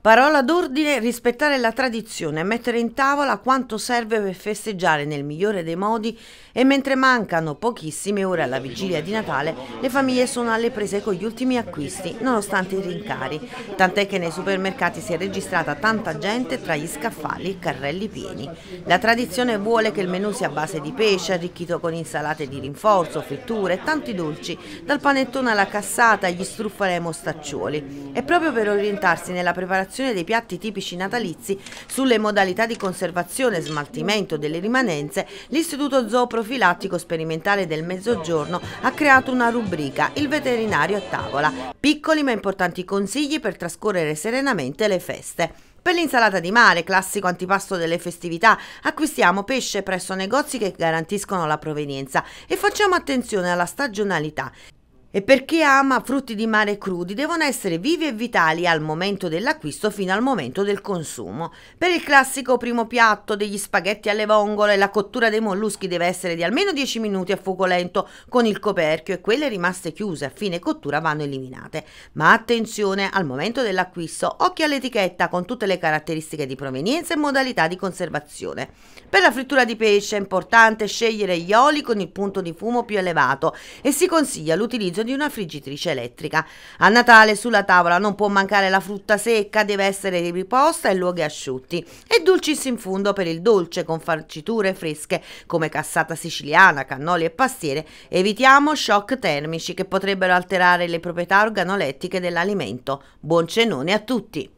Parola d'ordine, rispettare la tradizione, mettere in tavola quanto serve per festeggiare nel migliore dei modi e mentre mancano pochissime ore alla vigilia di Natale, le famiglie sono alle prese con gli ultimi acquisti, nonostante i rincari, tant'è che nei supermercati si è registrata tanta gente tra gli scaffali e i carrelli pieni. La tradizione vuole che il menù sia a base di pesce, arricchito con insalate di rinforzo, fritture e tanti dolci, dal panettone alla cassata gli struffali ai mostaccioli. E proprio per orientarsi nella preparazione informazione dei piatti tipici natalizi sulle modalità di conservazione e smaltimento delle rimanenze, l'Istituto Zooprofilattico Sperimentale del Mezzogiorno ha creato una rubrica, il veterinario a tavola, piccoli ma importanti consigli per trascorrere serenamente le feste. Per l'insalata di mare, classico antipasto delle festività, acquistiamo pesce presso negozi che garantiscono la provenienza e facciamo attenzione alla stagionalità. E per chi ama, frutti di mare crudi devono essere vivi e vitali al momento dell'acquisto fino al momento del consumo. Per il classico primo piatto degli spaghetti alle vongole, la cottura dei molluschi deve essere di almeno 10 minuti a fuoco lento con il coperchio e quelle rimaste chiuse a fine cottura vanno eliminate. Ma attenzione al momento dell'acquisto, occhi all'etichetta con tutte le caratteristiche di provenienza e modalità di conservazione. Per la frittura di pesce è importante scegliere gli oli con il punto di fumo più elevato e si consiglia l'utilizzo di una friggitrice elettrica. A Natale sulla tavola non può mancare la frutta secca, deve essere riposta in luoghi asciutti e dulcis in fundo per il dolce con farciture fresche come cassata siciliana, cannoli e pastiere. Evitiamo shock termici che potrebbero alterare le proprietà organolettiche dell'alimento. Buon cenone a tutti!